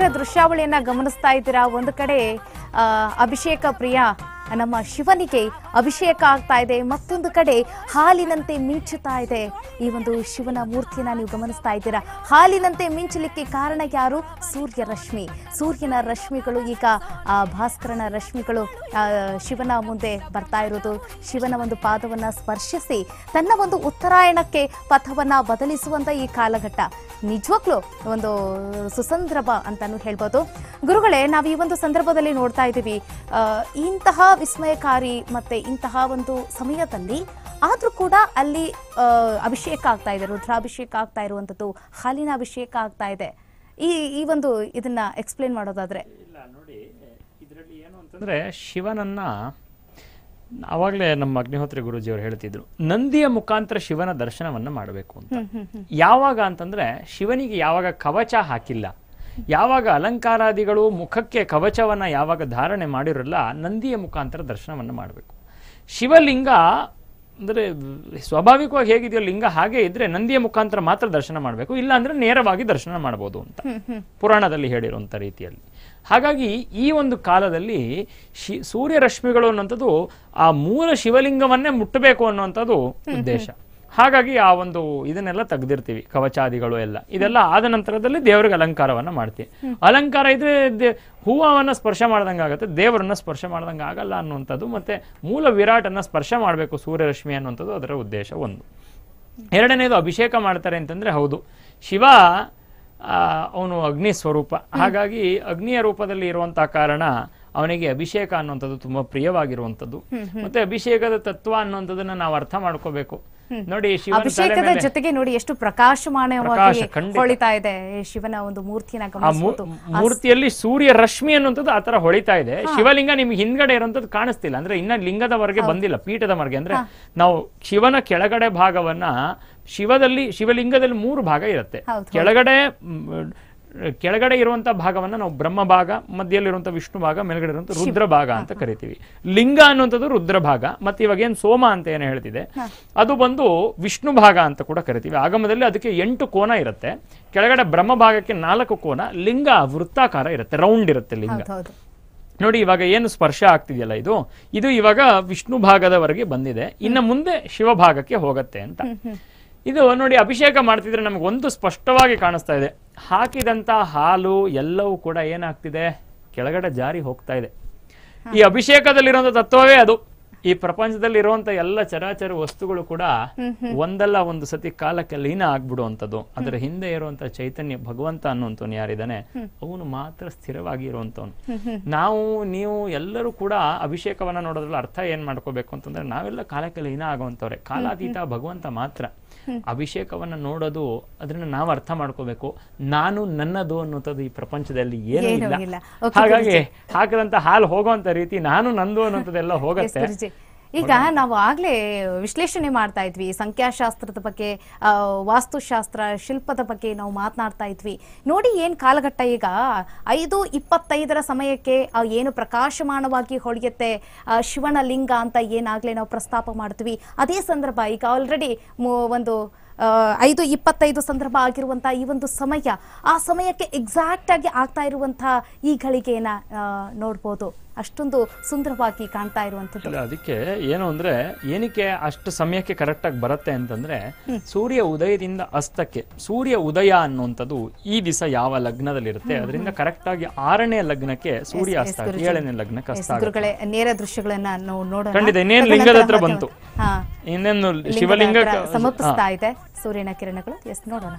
ನೇರ ದೃಶ್ಯಾವಳಿಯನ್ನ ಗಮನಿಸ್ತಾ ಇದ್ದೀರಾ ಒಂದು ಕಡೆ ಅಭಿಷೇಕ ಪ್ರಿಯ ನಮ್ಮ ಶಿವನಿಗೆ ಅಭಿಷೇಕ ಆಗ್ತಾ ಇದೆ ಮತ್ತೊಂದು ಕಡೆ ಹಾಲಿನಂತೆ ಮಿಂಚುತ್ತಾ ಇದೆ ಈ ಒಂದು ಶಿವನ ಮೂರ್ತಿಯನ್ನ ನೀವು ಗಮನಿಸ್ತಾ ಇದ್ದೀರಾ ಹಾಲಿನಂತೆ ಮಿಂಚಲಿಕ್ಕೆ ಕಾರಣ ಯಾರು ಸೂರ್ಯ ರಶ್ಮಿ ಸೂರ್ಯನ ರಶ್ಮಿಗಳು ಈಗ ಭಾಸ್ಕರನ ರಶ್ಮಿಗಳು ಶಿವನ ಮುಂದೆ ಬರ್ತಾ ಇರೋದು ಶಿವನ ಒಂದು ಪಾದವನ್ನ ಸ್ಪರ್ಶಿಸಿ ತನ್ನ ಒಂದು ಉತ್ತರಾಯಣಕ್ಕೆ ಪಥವನ್ನ ಬದಲಿಸುವಂತ ಈ ಕಾಲಘಟ್ಟ ನಿಜವಾಗ್ಲೂ ಒಂದು ಸುಸಂದರ್ಭ ಅಂತಾನು ಹೇಳ್ಬೋದು ಗುರುಗಳೇ ನಾವು ಈ ಒಂದು ಸಂದರ್ಭದಲ್ಲಿ ನೋಡ್ತಾ ಇದ್ದೀವಿ ಇಂತಹ ವಿಸ್ಮಯಕಾರಿ ಮತ್ತೆ ಇಂತಹ ಒಂದು ಸಮಯದಲ್ಲಿ ಆದರೂ ಕೂಡ ಅಲ್ಲಿ ಅಭಿಷೇಕ ಆಗ್ತಾ ಇದೆ ರುದ್ರಾಭಿಷೇಕ ಆಗ್ತಾ ಇರುವಂಥದ್ದು ಹಾಲಿನ ಅಭಿಷೇಕ ಆಗ್ತಾ ಇದೆ ಈ ಈ ಒಂದು ಇದನ್ನ ಎಕ್ಸ್ಪ್ಲೇನ್ ಮಾಡೋದಾದ್ರೆ ಇಲ್ಲ ನೋಡಿ ಇದರಲ್ಲಿ ಏನು ಅಂತಂದ್ರೆ ಶಿವನನ್ನ ಆವಾಗಲೇ ನಮ್ಮ ಅಗ್ನಿಹೋತ್ರಿ ಗುರುಜಿಯವರು ಹೇಳ್ತಿದ್ರು ನಂದಿಯ ಮುಖಾಂತರ ಶಿವನ ದರ್ಶನವನ್ನು ಮಾಡಬೇಕು ಅಂತ ಯಾವಾಗ ಅಂತಂದ್ರೆ ಶಿವನಿಗೆ ಯಾವಾಗ ಕವಚ ಹಾಕಿಲ್ಲ ಯಾವಾಗ ಅಲಂಕಾರಾದಿಗಳು ಮುಖಕ್ಕೆ ಕವಚವನ್ನು ಯಾವಾಗ ಧಾರಣೆ ಮಾಡಿರಲ್ಲ ನಂದಿಯ ಮುಖಾಂತರ ದರ್ಶನವನ್ನು ಮಾಡಬೇಕು ಶಿವಲಿಂಗ ಅಂದರೆ ಸ್ವಾಭಾವಿಕವಾಗಿ ಹೇಗಿದೆಯೋ ಲಿಂಗ ಹಾಗೆ ಇದ್ರೆ ನಂದಿಯ ಮುಖಾಂತರ ಮಾತ್ರ ದರ್ಶನ ಮಾಡಬೇಕು ಇಲ್ಲ ಅಂದರೆ ನೇರವಾಗಿ ದರ್ಶನ ಮಾಡ್ಬೋದು ಅಂತ ಪುರಾಣದಲ್ಲಿ ಹೇಳಿರುವಂಥ ರೀತಿಯಲ್ಲಿ ಹಾಗಾಗಿ ಈ ಒಂದು ಕಾಲದಲ್ಲಿ ಶಿ ಸೂರ್ಯರಶ್ಮಿಗಳು ಅನ್ನೋಂಥದ್ದು ಆ ಮೂಲ ಶಿವಲಿಂಗವನ್ನೇ ಮುಟ್ಟಬೇಕು ಅನ್ನುವಂಥದ್ದು ಉದ್ದೇಶ ಹಾಗಾಗಿ ಆ ಒಂದು ಇದನ್ನೆಲ್ಲ ತೆಗೆದಿರ್ತೀವಿ ಕವಚಾದಿಗಳು ಎಲ್ಲ ಇದೆಲ್ಲ ಆದ ನಂತರದಲ್ಲಿ ದೇವರಿಗೆ ಅಲಂಕಾರವನ್ನು ಮಾಡ್ತೀವಿ ಅಲಂಕಾರ ಇದ್ರೆ ಹೂವವನ್ನು ಸ್ಪರ್ಶ ಮಾಡ್ದಂಗೆ ಆಗುತ್ತೆ ದೇವರನ್ನ ಸ್ಪರ್ಶ ಮಾಡ್ದಂಗೆ ಆಗಲ್ಲ ಅನ್ನುವಂಥದ್ದು ಮತ್ತೆ ಮೂಲ ವಿರಾಟನ್ನು ಸ್ಪರ್ಶ ಮಾಡಬೇಕು ಸೂರ್ಯರಶ್ಮಿ ಅನ್ನುವಂಥದ್ದು ಅದರ ಉದ್ದೇಶ ಒಂದು ಎರಡನೇದು ಅಭಿಷೇಕ ಮಾಡ್ತಾರೆ ಅಂತಂದರೆ ಹೌದು ಶಿವ ಅವನು ಅಗ್ನಿ ಸ್ವರೂಪ ಹಾಗಾಗಿ ಅಗ್ನಿಯ ರೂಪದಲ್ಲಿ ಇರುವಂತಹ ಕಾರಣ ಅವನಿಗೆ ಅಭಿಷೇಕ ಅನ್ನುವಂಥದ್ದು ತುಂಬಾ ಪ್ರಿಯವಾಗಿರುವಂಥದ್ದು ಮತ್ತೆ ಅಭಿಷೇಕದ ತತ್ವ ಅನ್ನುವಂಥದ್ದನ್ನು ನಾವು ಅರ್ಥ ಮಾಡ್ಕೋಬೇಕು ನೋಡಿ ಅಭಿಷೇಕದ ಜೊತೆಗೆ ನೋಡಿ ಎಷ್ಟು ಪ್ರಕಾಶಮಾನವಾಗಿ ಹೊಳಿತಾ ಇದೆ ಶಿವನ ಒಂದು ಮೂರ್ತಿಯನ್ನ ಮೂರ್ತಿಯಲ್ಲಿ ಸೂರ್ಯ ರಶ್ಮಿ ಅನ್ನುವಂಥದ್ದು ಆತರ ಹೊಳಿತಾ ಇದೆ ಶಿವಲಿಂಗ ನಿಮ್ಗೆ ಹಿಂದ್ಗಡೆ ಇರುವಂತದ್ದು ಕಾಣಿಸ್ತಿಲ್ಲ ಅಂದ್ರೆ ಇನ್ನ ಲಿಂಗದವರೆಗೆ ಬಂದಿಲ್ಲ ಪೀಠದವರೆಗೆ ಅಂದ್ರೆ ನಾವು ಶಿವನ ಕೆಳಗಡೆ ಭಾಗವನ್ನ ಶಿವದಲ್ಲಿ ಶಿವಲಿಂಗದಲ್ಲಿ ಮೂರು ಭಾಗ ಇರುತ್ತೆ ಕೆಳಗಡೆ ಕೆಳಗಡೆ ಇರುವಂಥ ಭಾಗವನ್ನ ನಾವು ಬ್ರಹ್ಮ ಭಾಗ ಮಧ್ಯದಲ್ಲಿರುವಂಥ ವಿಷ್ಣು ಭಾಗ ಮೇಲ್ಗಡೆ ಇರುವಂಥ ರುದ್ರ ಭಾಗ ಅಂತ ಕರಿತೀವಿ ಲಿಂಗ ಅನ್ನುವಂಥದ್ದು ರುದ್ರ ಭಾಗ ಮತ್ತೆ ಇವಾಗ ಏನು ಸೋಮ ಅಂತ ಏನು ಹೇಳ್ತಿದೆ ಅದು ಬಂದು ವಿಷ್ಣು ಭಾಗ ಅಂತ ಕೂಡ ಕರಿತೀವಿ ಆಗಮದಲ್ಲಿ ಅದಕ್ಕೆ ಎಂಟು ಕೋನ ಇರುತ್ತೆ ಕೆಳಗಡೆ ಬ್ರಹ್ಮ ಭಾಗಕ್ಕೆ ನಾಲ್ಕು ಕೋನ ಲಿಂಗ ವೃತ್ತಾಕಾರ ಇರುತ್ತೆ ರೌಂಡ್ ಇರುತ್ತೆ ಲಿಂಗ ನೋಡಿ ಇವಾಗ ಏನು ಸ್ಪರ್ಶ ಆಗ್ತಿದೆಯಲ್ಲ ಇದು ಇದು ಇವಾಗ ವಿಷ್ಣು ಭಾಗದವರೆಗೆ ಬಂದಿದೆ ಇನ್ನು ಮುಂದೆ ಶಿವಭಾಗಕ್ಕೆ ಹೋಗತ್ತೆ ಅಂತ ಇದು ನೋಡಿ ಅಭಿಷೇಕ ಮಾಡ್ತಿದ್ರೆ ಒಂದು ಸ್ಪಷ್ಟವಾಗಿ ಕಾಣಿಸ್ತಾ ಇದೆ ಹಾಕಿದಂಥ ಹಾಲು ಎಲ್ಲವೂ ಕೂಡ ಏನಾಗ್ತಿದೆ ಕೆಳಗಡೆ ಜಾರಿ ಹೋಗ್ತಾ ಇದೆ ಈ ಅಭಿಷೇಕದಲ್ಲಿರುವಂಥ ತತ್ವವೇ ಅದು ಈ ಪ್ರಪಂಚದಲ್ಲಿ ಇರುವಂತ ಎಲ್ಲ ಚರಾಚರ ವಸ್ತುಗಳು ಕೂಡ ಒಂದಲ್ಲ ಒಂದು ಸತಿ ಕಾಲಕ್ಕೆ ಲೀನ ಆಗ್ಬಿಡುವಂಥದ್ದು ಅದರ ಹಿಂದೆ ಇರುವಂತ ಚೈತನ್ಯ ಭಗವಂತ ಅನ್ನುವಂಥ ಯಾರಿದ್ದಾನೆ ಅವನು ಮಾತ್ರ ಸ್ಥಿರವಾಗಿ ಇರುವಂತವನು ನಾವು ನೀವು ಎಲ್ಲರೂ ಕೂಡ ಅಭಿಷೇಕವನ್ನ ನೋಡೋದ್ರಲ್ಲಿ ಅರ್ಥ ಏನ್ ಮಾಡ್ಕೋಬೇಕು ಅಂತಂದ್ರೆ ನಾವೆಲ್ಲ ಕಾಲಕ್ಕೆ ಲೀನ ಆಗುವಂತವ್ರೆ ಕಾಲಾತೀತ ಭಗವಂತ ಮಾತ್ರ ಅಭಿಷೇಕವನ್ನ ನೋಡೋದು ಅದನ್ನ ನಾವು ಅರ್ಥ ಮಾಡ್ಕೋಬೇಕು ನಾನು ನನ್ನದು ಅನ್ನುವಂಥದ್ದು ಈ ಪ್ರಪಂಚದಲ್ಲಿ ಏನೂ ಇಲ್ಲ ಹಾಗಾಗಿ ಹಾಕದಂತ ಹಾಲು ಹೋಗುವಂತ ರೀತಿ ನಾನು ನಂದು ಎಲ್ಲ ಹೋಗತ್ತೆ ಈಗ ನಾವು ಆಗ್ಲೇ ವಿಶ್ಲೇಷಣೆ ಮಾಡ್ತಾ ಇದ್ವಿ ಸಂಖ್ಯಾಶಾಸ್ತ್ರದ ಬಗ್ಗೆ ವಾಸ್ತುಶಾಸ್ತ್ರ ಶಿಲ್ಪದ ಬಗ್ಗೆ ನಾವು ಮಾತನಾಡ್ತಾ ಇದ್ವಿ ನೋಡಿ ಏನ್ ಕಾಲಘಟ್ಟ ಈಗ ಐದು ಇಪ್ಪತ್ತೈದರ ಸಮಯಕ್ಕೆ ಏನು ಪ್ರಕಾಶಮಾನವಾಗಿ ಹೊಳೆಯುತ್ತೆ ಶಿವನ ಲಿಂಗ ಅಂತ ಏನಾಗ್ಲೇ ನಾವು ಪ್ರಸ್ತಾಪ ಮಾಡ್ತೀವಿ ಅದೇ ಸಂದರ್ಭ ಈಗ ಆಲ್ರೆಡಿ ಒಂದು ಐದು ಇಪ್ಪತ್ತೈದು ಸಂದರ್ಭ ಆಗಿರುವಂತಹ ಈ ಒಂದು ಸಮಯ ಆ ಸಮಯಕ್ಕೆ ಎಕ್ಸಾಕ್ಟ್ ಆಗಿ ಆಗ್ತಾ ಇರುವಂತಹ ಈ ಗಳಿಗೆನ ನೋಡ್ಬೋದು ಅಷ್ಟೊಂದು ಸುಂದರವಾಗಿ ಕಾಣ್ತಾ ಇರುವಂತ ಅದಕ್ಕೆ ಏನು ಅಂದ್ರೆ ಏನಕ್ಕೆ ಅಷ್ಟು ಸಮಯಕ್ಕೆ ಕರೆಕ್ಟ್ ಆಗಿ ಬರುತ್ತೆ ಅಂತಂದ್ರೆ ಸೂರ್ಯ ಉದಯದಿಂದ ಅಸ್ತಕ್ಕೆ ಸೂರ್ಯ ಉದಯ ಅನ್ನುವಂಥದ್ದು ಈ ದಿವಸ ಯಾವ ಲಗ್ನದಲ್ಲಿರುತ್ತೆ ಅದರಿಂದ ಕರೆಕ್ಟ್ ಆಗಿ ಆರನೇ ಲಗ್ನಕ್ಕೆ ಸೂರ್ಯ ಅಸ್ತ ಏಳನೇ ಲಗ್ನಕ್ಕೆ ಅಸ್ತ ನೇರ ದೃಶ್ಯಗಳನ್ನ ನಾವು ಖಂಡಿತ ಬಂತು ಇನ್ನೊಂದು ಶಿವಲಿಂಗ ಸಮರ್ಪಿಸ್ತಾ ಇದೆ ಸೂರ್ಯನ ಕಿರಣಗಳು ಎಸ್ ನೋಡೋಣ